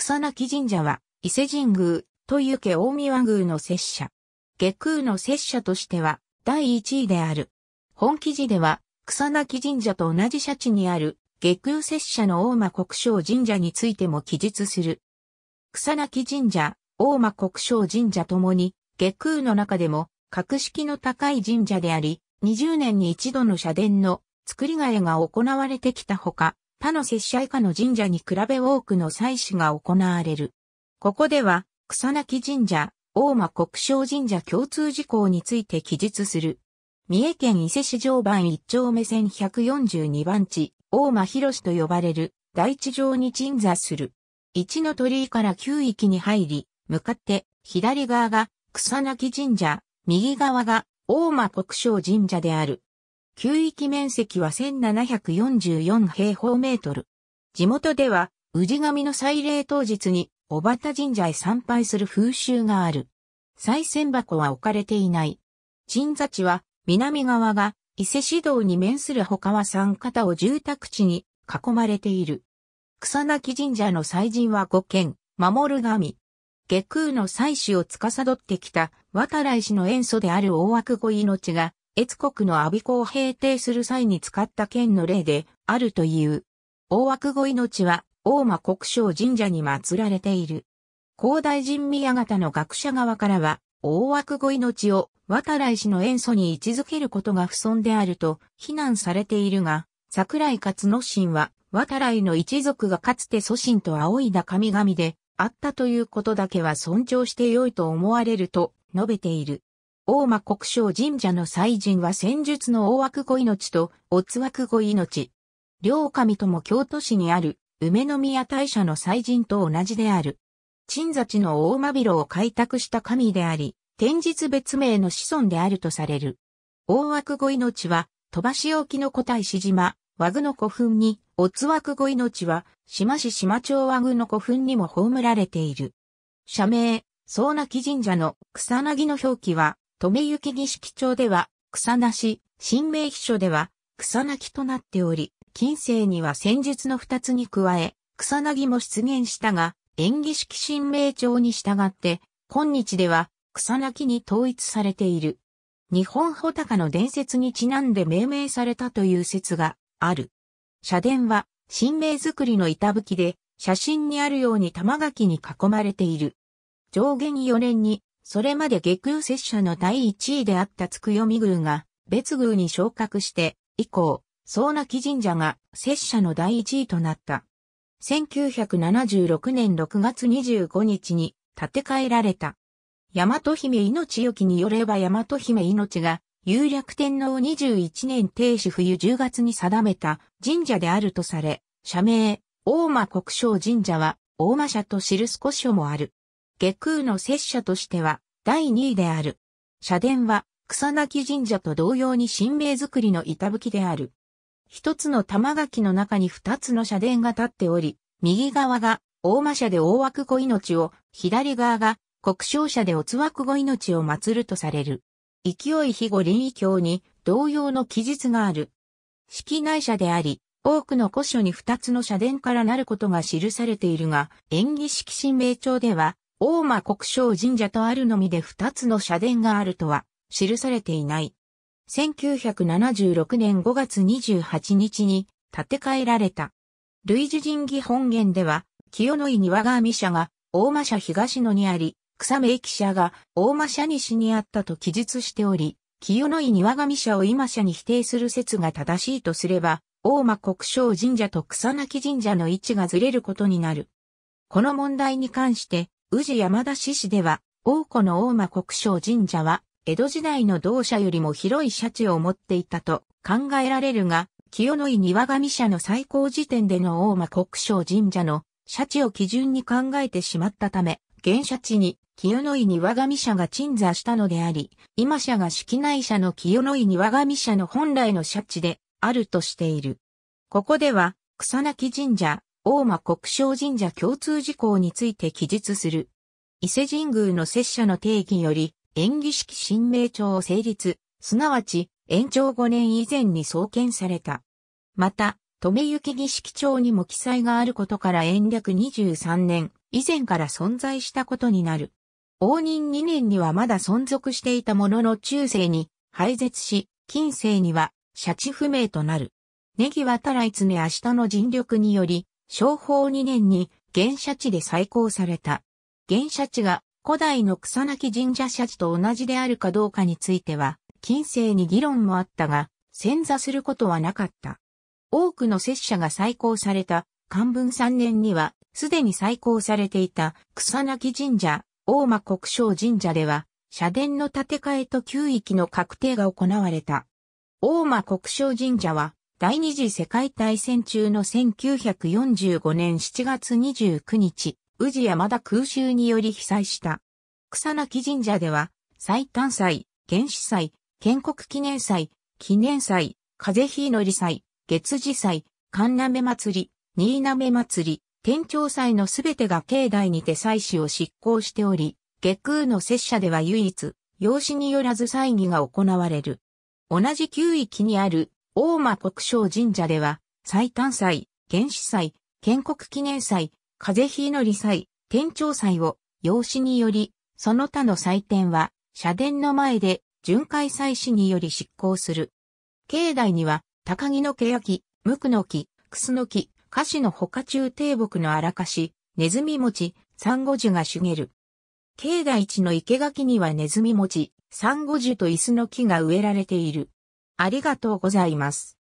草なき神社は、伊勢神宮、という家大宮宮の拙者。下空の拙者としては、第一位である。本記事では、草なき神社と同じ社地にある、下空拙者の大間国章神社についても記述する。草なき神社、大間国章神社ともに、下空の中でも、格式の高い神社であり、20年に一度の社殿の作り替えが行われてきたほか、他の拙者以下の神社に比べ多くの祭祀が行われる。ここでは、草泣き神社、大間国章神社共通事項について記述する。三重県伊勢市場番一丁目線142番地、大間広と呼ばれる大地上に鎮座する。一の鳥居から九域に入り、向かって左側が草泣き神社、右側が大間国章神社である。旧域面積は1744平方メートル。地元では、宇治神の祭礼当日に、小畑神社へ参拝する風習がある。祭銭箱は置かれていない。鎮座地は、南側が伊勢市道に面する他は三方を住宅地に囲まれている。草薙神社の祭神は五軒、守る神。下空の祭祀を司ってきた渡来氏の遠祖である大枠御命が越国の阿鼻子を平定する際に使った剣の例であるという。大枠越命は、大間国章神社に祀られている。広大神宮方の学者側からは、大枠越命を渡来氏の塩素に位置づけることが不損であると非難されているが、桜井勝之進は、渡来の一族がかつて祖神と仰いだ神々であったということだけは尊重して良いと思われると述べている。大間国将神社の祭神は戦術の大枠子命と、おつ枠子命。両神とも京都市にある、梅宮大社の祭神と同じである。鎮座地の大間広を開拓した神であり、天日別名の子孫であるとされる。大枠子命は、飛ばし沖の古代市島、和具の古墳に、おつ枠子命は、島市島町和具の古墳にも葬られている。社名、総なき神社の草薙の表記は、留行儀式帳では、草なし、新名秘書では、草なきとなっており、近世には戦術の二つに加え、草なぎも出現したが、演技式新名帳に従って、今日では草なきに統一されている。日本穂高の伝説にちなんで命名されたという説がある。社殿は新名作りの板吹きで、写真にあるように玉垣に囲まれている。上下に4年にそれまで下空拙者の第一位であったつくよみ宮が、別宮に昇格して、以降、総泣き神社が拙者の第一位となった。1976年6月25日に建て替えられた。大和姫命よきによれば大和姫命が、有略天皇21年停止冬10月に定めた神社であるとされ、社名、大間国章神社は、大間社と知る少しもある。下空の拙者としては第2位である。社殿は草薙神社と同様に神明作りの板吹きである。一つの玉垣の中に二つの社殿が立っており、右側が大間社で大枠子命を、左側が国商社でおつ枠子命を祀るとされる。勢い肥後林意教に同様の記述がある。式内社であり、多くの古書に二つの社殿からなることが記されているが、演技式神明帳では、大間国章神社とあるのみで二つの社殿があるとは記されていない。1976年5月28日に建て替えられた。類似神儀本源では、清野井庭神社が大間社東野にあり、草名記社が大間社西にあったと記述しており、清野井庭神社を今社に否定する説が正しいとすれば、大間国章神社と草薙神社の位置がずれることになる。この問題に関して、宇治山田市市では、王子の大間国章神社は、江戸時代の同社よりも広い社地を持っていたと考えられるが、清野井庭神社の最高時点での大間国章神社の社地を基準に考えてしまったため、現社地に清野井庭神社が鎮座したのであり、今社が式内社の清野井庭神社の本来の社地であるとしている。ここでは、草薙神社、大間国章神社共通事項について記述する。伊勢神宮の拙者の定義より、演技式新名帳を成立、すなわち、延長5年以前に創建された。また、留行儀式帳にも記載があることから延暦23年以前から存在したことになる。応仁2年にはまだ存続していたものの中世に廃絶し、近世には、シャチ不明となる。ネギはたらいつね明日の尽力により、昭法2年に原社地で再興された。原社地が古代の草薙神社社地と同じであるかどうかについては、近世に議論もあったが、潜座することはなかった。多くの拙者が再興された、漢文3年には、すでに再興されていた草薙神社、大間国商神社では、社殿の建て替えと旧域の確定が行われた。大間国商神社は、第二次世界大戦中の1945年7月29日、宇治山田空襲により被災した。草な神社では、祭誕祭、原始祭、建国記念祭、記念祭、風火祈り祭、月次祭、神鍋祭り、新鍋祭り、天長祭のすべてが境内にて祭祀を執行しており、下空の拙者では唯一、養子によらず祭儀が行われる。同じ旧域にある大間国章神社では、祭誕祭、原始祭、建国記念祭、風日祈り祭、天長祭を、養子により、その他の祭典は、社殿の前で、巡回祭祀により執行する。境内には、高木の欅、無垢の木、クスの木、菓子の他中低木の荒かし、ネズミ餅、サンゴ樹が茂る。境内地の生垣にはネズミ餅、サンゴ樹と椅子の木が植えられている。ありがとうございます。